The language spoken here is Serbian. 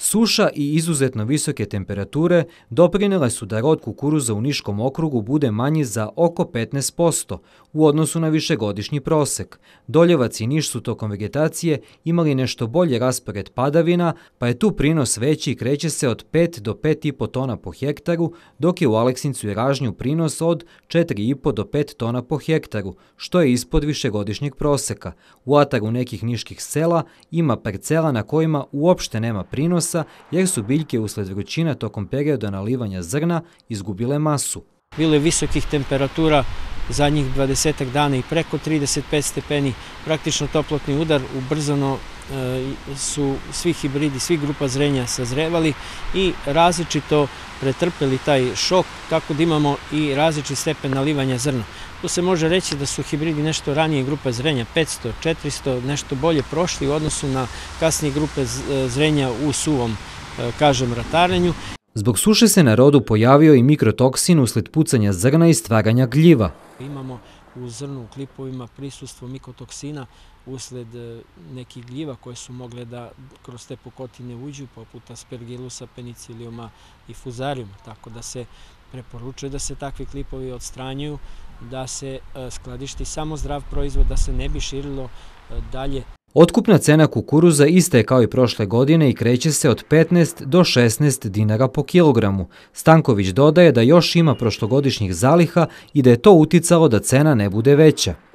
Suša i izuzetno visoke temperature doprinele su da rod kukuruza u Niškom okrugu bude manji za oko 15% u odnosu na višegodišnji prosek. Doljevac i Niš su tokom vegetacije imali nešto bolje raspored padavina, pa je tu prinos veći i kreće se od 5 do 5,5 tona po hektaru, dok je u Aleksincu i Ražnju prinos od 4,5 do 5 tona po hektaru, što je ispod višegodišnjeg proseka. U ataru nekih niških sela ima parcela na kojima uopšte nema prinos, interesa jer su biljke usled vrućine tokom perioda nalivanja zrna izgubile masu. Bilo je visokih temperatura zadnjih 20 dana i preko 35 stepeni, praktično toplotni udar, ubrzano e, su svi hibridi, svi grupa zrenja sazrevali i različito pretrpeli taj šok, tako da imamo i različit stepen nalivanja zrna. Tu se može reći da su hibridi nešto ranije grupa zrenja, 500, 400, nešto bolje prošli u odnosu na kasnije grupe e, zrenja u suvom e, kažem ratarenju Zbog suše se na rodu pojavio i mikrotoksin usled pucanja zrna i stvaranja gljiva. Imamo u zrnu, klipovima prisustvo mikotoksina usled e, nekih gljiva koje su mogle da kroz te pukotine uđu, poput aspergilusa, penicilijuma i fuzarijuma, tako da se preporučuje da se takvi klipovi odstranjuju, da se e, skladišti samo zdrav proizvod, da se ne bi širilo e, dalje Otkupna cena kukuruza ista je kao i prošle godine i kreće se od 15 do 16 dinara po kilogramu. Stanković dodaje da još ima prošlogodišnjih zaliha i da je to uticalo da cena ne bude veća.